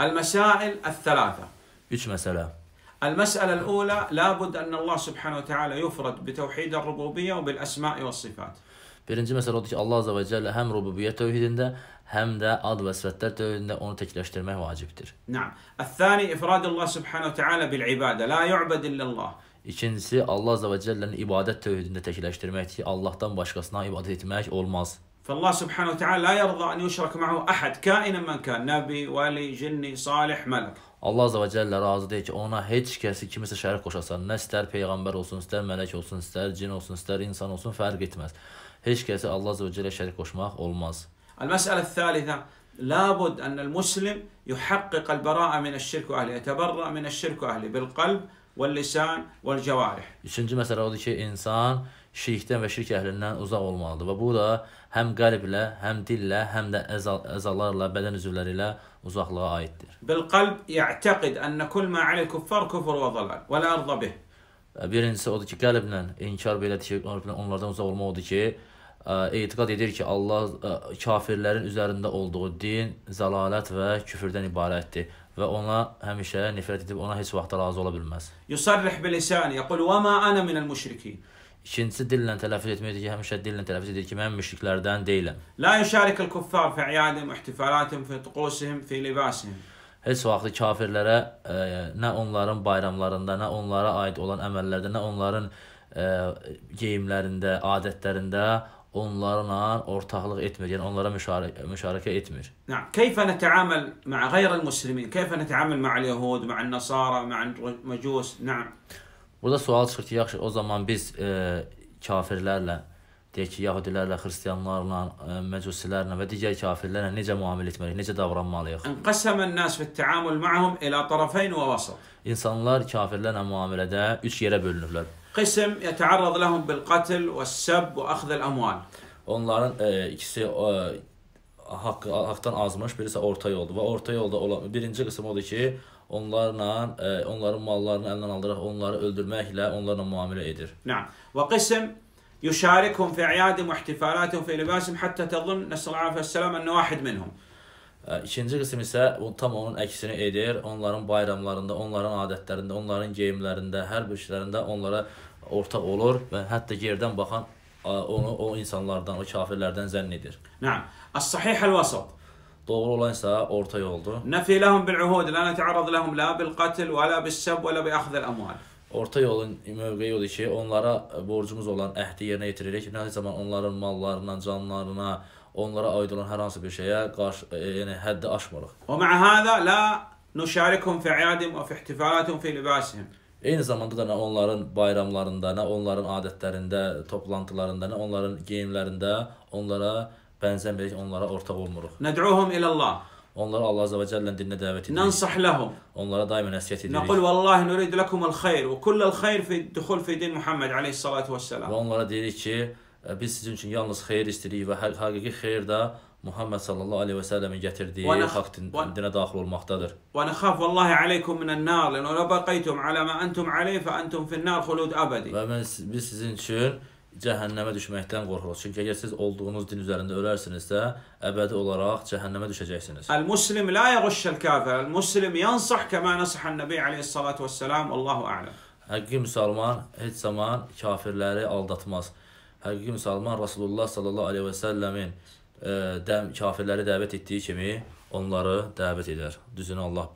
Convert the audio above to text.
المسائل الثلاثة ايش مسألة؟ المسألة الأولى لابد أن الله سبحانه وتعالى يفرد بتوحيد الربوبية وبالأسماء والصفات. Birinci məsələ odur ki, Allah Azəbə Cəllə həm rububiyyət tövhidində, həm də ad və sifətlər tövhidində onu təkləşdirmək vacibdir. Naam. Əl-thani ifradullah subhanahu Teala bil ibadə, la yu'bad illallah. İkincisi, Allah Azəbə Cəllənin ibadət tövhidində təkləşdirmək ki, Allahdan başqasına ibadət etmək olmaz. فالله سبحانه وتعالى لا يرضى أن يشرك معه أحد كائنا من كان نبي ولي جني صالح ملك Allah Azze və Cəllə razı deyil ki, ona heç kəsi kimisə şərik qoşasan, nə istər peyğəmbər olsun, istər mələk olsun, istər cin olsun, istər insan olsun, fərq etməz. Heç kəsi Allah Azze və Cəllə şərik qoşmaq olmaz. Əl-məsələ thalitha, labud ənəl muslim yuhaqqiq əl-bəraə minəş şirk-ü əhli, yətəbərra minəş şirk-ü əhli bil-qalb, vəl-lisan, vəl-cəvarih. Üçüncü məsələ odur ki, insan şirkdən və şirk əhlindən uzaq olmalıdır. Və bu da həm qəlblə, həm dillə, həm də əzal, əzalarla, bədən üzvləri ilə uzaqlığa aiddir. Bil qalb ya'taqid anna kull ma alal kuffar kufr və zalal və la arda bih. Birincisi odur ki, qəlblə inkar belədir ki, onlardan uzaq olmaq odur ki, etiqad edir ki, Allah kafirlərin üzərində olduğu din zəlalət və küfrdən ibarətdir və ona həmişə nifrət edib ona heç vaxt razı ola bilməz. Yusarrih bil lisan, yaqul: "Və ma ana minəl müşrikin." İkincisi dillə tələffüz etməkdir ki, həmişə dillə tələffüz edir ki, mən müşriklərdən deyiləm. La yüşarikul kuffar fi iyadihim, ihtifalatihim, fi tuqusihim, fi libasihim. Heç vaxtı kafirlərə e, nə onların bayramlarında, nə onlara aid olan əməllərdə, nə onların e, geyimlərində, adətlərində onlarla ortaqlıq etmir, yəni onlara müşarikə etmir. Na'am. Keyfə nətəamil ma'a ghayri'l-muslimin? Keyfə nətəamil ma'al-yahud, ma'an-nasara, ma'an-majus? Na'am. Burada sual çıxır ki, yaxşı, o zaman biz e, kafirlərlə, deyək ki, yahudilərlə, xristianlarla, e, məcusilərlə və digər kafirlərlə necə müamilə etməliyik, necə davranmalıyıq? Qasama nas fi ta'amul ma'hum ila tarafayn wa wasat. İnsanlar kafirlərlə müamilədə 3 yerə bölünürlər. Qism yeta'arrad lahum bil qatl was-sab wa akhdh al-amwal. Onların e, ikisi e, haqqı haqqdan azmış, biri isə orta yoldur. Və orta yolda olan birinci qism odur ki, onlarla e, onların mallarını əlindən aldıraq, onları öldürməklə onlarla müamilə edir. Naam. Və qism يشاركهم في اعيادهم واحتفالاتهم في لباسهم حتى تظن نسال الله عليه السلام انه واحد منهم. İkinci qism isə tam onun əksini edir. Onların bayramlarında, onların adətlərində, onların geyimlərində, hər bir şeylərində onlara ortaq olur və hətta yerdən baxan onu o insanlardan, o kafirlərdən zənn edir. Naam. As-sahih al-wasat. Doğru olan isə orta yoldur. Nafi lahum bil uhud la nata'arrad lahum la bil qatl wa la bis sab wa la bi akhdh al amwal. Orta yolun mövqeyi odur ki, onlara borcumuz olan əhdi yerinə yetiririk. Nə zaman onların mallarından, canlarına, onlara aid olan hər hansı bir şeyə qarşı, e, yəni həddi aşmırıq. Və ma'a hada la nusharikuhum fi a'yadim və fi ihtifalatihim fi libasihim. Eyni zamanda da nə onların bayramlarında, nə onların adətlərində, toplantılarında, nə onların geyimlərində onlara bənzəmirik, onlara ortaq olmuruq. Nəd'uhum ilallah. Onları Allah Azza və Cəllənin dininə dəvət edirik. Nənsah lahum. Onlara daima nəsihət edirik. Nəqul vallahi nurid lakumul xeyr və kullul xeyr fi dukhul fi din Muhammed alayhissalatu vesselam. Və onlara deyirik ki, e, biz sizin üçün yalnız xeyir istəyirik və həqiqi xeyir də Muhammed sallallahu aleyhi ve sellemin getirdiği hak dine daxil olmaqdadır. Və nəxaf vallahi aleykum minən nar, lənə lə bəqəytum alə mə əntum aleyh fə əntum finnər xulud əbədi. Və mən, biz sizin üçün cəhənnəmə düşməkdən qorxuruq. Çünki əgər siz olduğunuz din üzərində ölərsinizsə, əbədi olaraq cəhənnəmə düşəcəksiniz. El-muslim la yəğushəl kafir. El-muslim yansah kəma nəsəhən nəbi aleyhissalatu vesselam. Allahu a'lam. Həqiqi müsəlman heç zaman kafirləri aldatmaz. Həqiqi müsəlman Rasulullah sallallahu aleyhi və səlləmin də kafirləri dəvət etdiyi kimi onları dəvət edər. Düzünü Allah bilir.